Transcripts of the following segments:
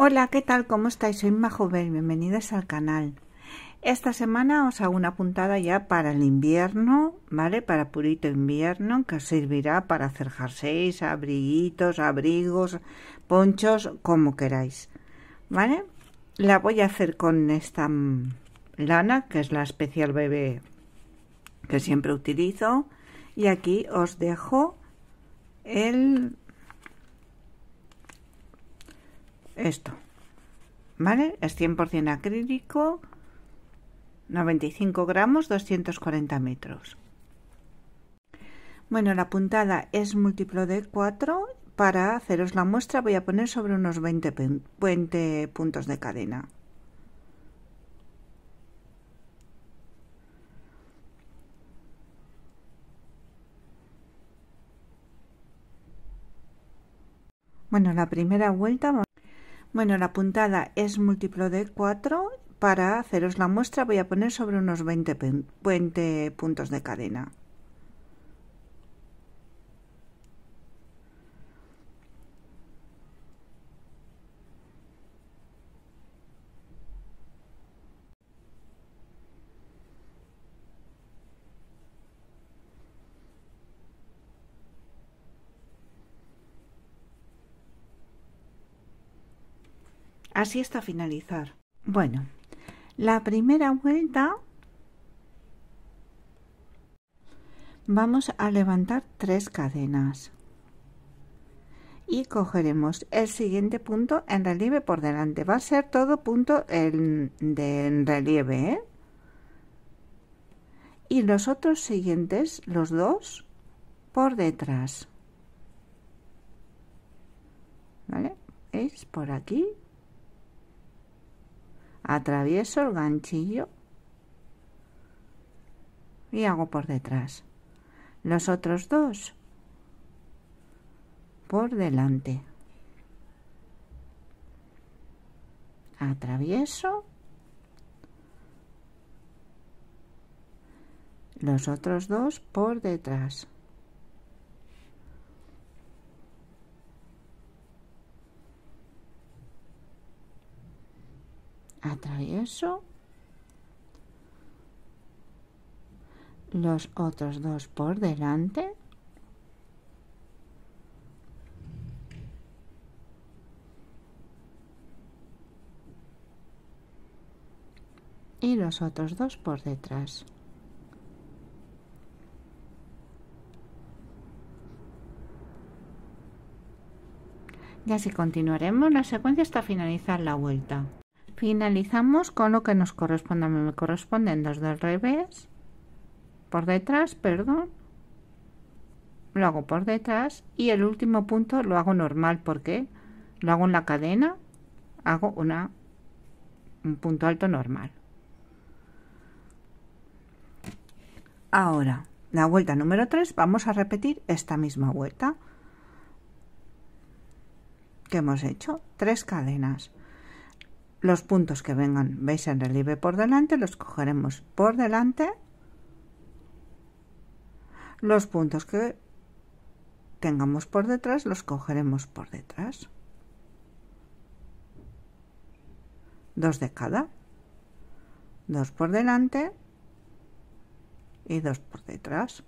Hola, ¿qué tal? ¿Cómo estáis? Soy joven bienvenidas al canal. Esta semana os hago una puntada ya para el invierno, ¿vale? Para purito invierno, que servirá para hacer jerseys, abriguitos, abrigos, ponchos, como queráis, ¿vale? La voy a hacer con esta mm, lana, que es la especial bebé que siempre utilizo. Y aquí os dejo el esto. ¿Vale? Es 100% acrílico, 95 gramos, 240 metros. Bueno, la puntada es múltiplo de 4. Para haceros la muestra voy a poner sobre unos 20, 20 puntos de cadena. Bueno, la primera vuelta bueno, la puntada es múltiplo de 4. Para haceros la muestra voy a poner sobre unos 20, puntos de cadena. así hasta finalizar. Bueno, la primera vuelta vamos a levantar tres cadenas y cogeremos el siguiente punto en relieve por delante. Va a ser todo punto en, de relieve. ¿eh? Y los otros siguientes, los dos, por detrás. ¿Vale? Es por aquí atravieso el ganchillo y hago por detrás. Los otros dos por delante. Atravieso. Los otros dos por detrás. eso, los otros dos por delante y los otros dos por detrás. Y así continuaremos la secuencia hasta finalizar la vuelta finalizamos con lo que nos corresponde a mí me corresponden dos del revés por detrás perdón lo hago por detrás y el último punto lo hago normal porque lo hago en la cadena hago una un punto alto normal ahora la vuelta número 3 vamos a repetir esta misma vuelta que hemos hecho tres cadenas los puntos que vengan, veis en relieve por delante, los cogeremos por delante. Los puntos que tengamos por detrás, los cogeremos por detrás. Dos de cada. Dos por delante y dos por detrás.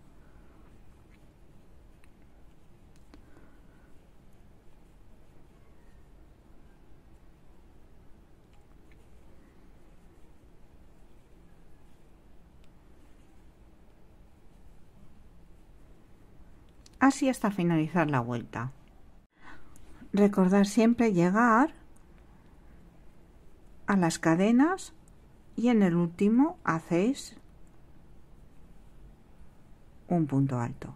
así hasta finalizar la vuelta. Recordar siempre llegar a las cadenas y en el último hacéis un punto alto.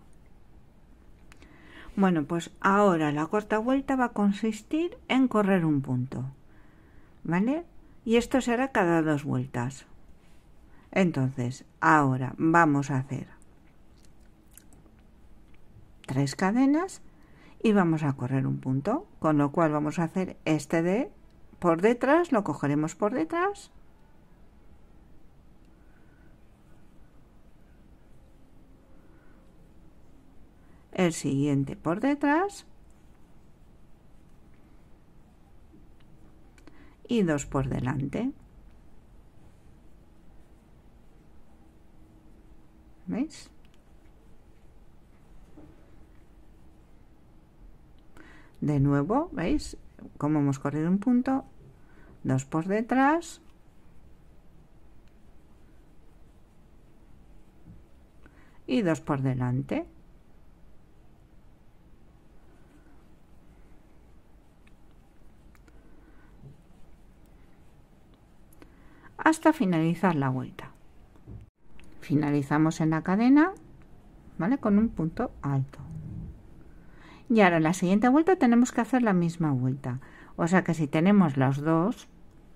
Bueno, pues ahora la corta vuelta va a consistir en correr un punto. ¿Vale? Y esto será cada dos vueltas. Entonces, ahora vamos a hacer tres cadenas y vamos a correr un punto, con lo cual vamos a hacer este de por detrás, lo cogeremos por detrás. El siguiente por detrás. Y dos por delante. De nuevo, ¿veis? Como hemos corrido un punto, dos por detrás. Y dos por delante. hasta finalizar la vuelta. Finalizamos en la cadena, ¿vale? Con un punto alto. Y ahora la siguiente vuelta tenemos que hacer la misma vuelta. O sea que si tenemos los dos,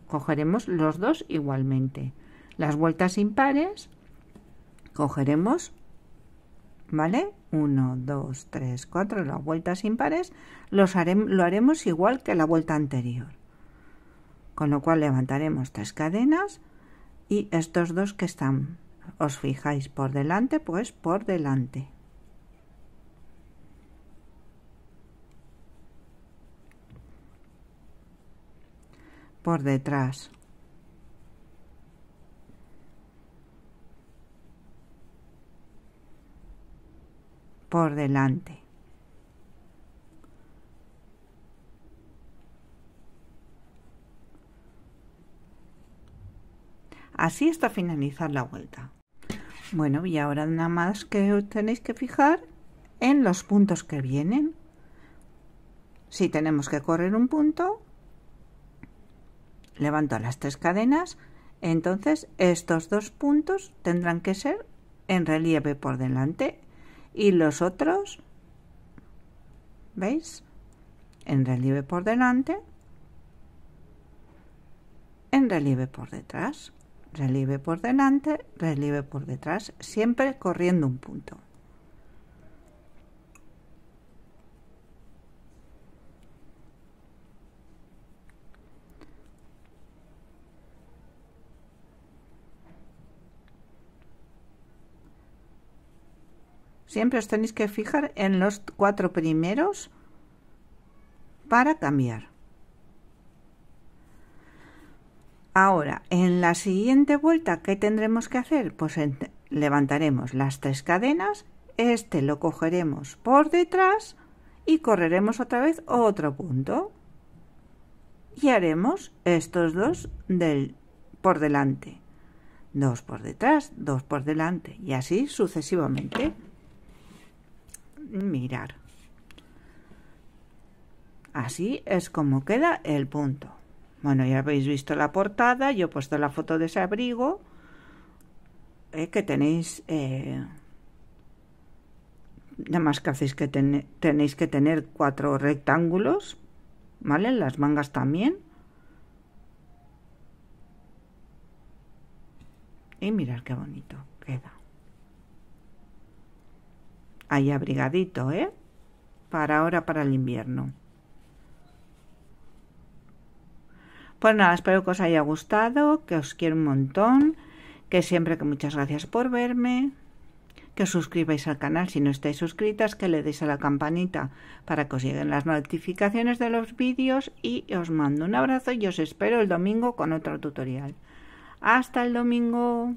cogeremos los dos igualmente. Las vueltas impares, cogeremos, ¿vale? 1, 2, 3, 4, las vueltas impares, los lo haremos igual que la vuelta anterior. Con lo cual levantaremos tres cadenas y estos dos que están, os fijáis, por delante, pues por delante. por detrás. Por delante. Así hasta finalizar la vuelta. Bueno, y ahora nada más que os tenéis que fijar en los puntos que vienen. Si tenemos que correr un punto, levanto las tres cadenas, entonces estos dos puntos tendrán que ser en relieve por delante y los otros, ¿veis? En relieve por delante, en relieve por detrás, relieve por delante, relieve por detrás, siempre corriendo un punto. Siempre os tenéis que fijar en los cuatro primeros para cambiar. Ahora, en la siguiente vuelta, ¿qué tendremos que hacer? Pues levantaremos las tres cadenas, este lo cogeremos por detrás y correremos otra vez otro punto. Y haremos estos dos del, por delante, dos por detrás, dos por delante y así sucesivamente mirar. Así es como queda el punto. Bueno, ya habéis visto la portada, yo he puesto la foto de ese abrigo eh, que tenéis... Eh, nada más que hacéis que tenéis que tener cuatro rectángulos, ¿vale? Las mangas también. Y mirar qué bonito queda ahí abrigadito, ¿eh? Para ahora, para el invierno. Pues nada, espero que os haya gustado, que os quiero un montón, que siempre que muchas gracias por verme, que os suscribáis al canal si no estáis suscritas, que le deis a la campanita para que os lleguen las notificaciones de los vídeos y os mando un abrazo y os espero el domingo con otro tutorial. Hasta el domingo.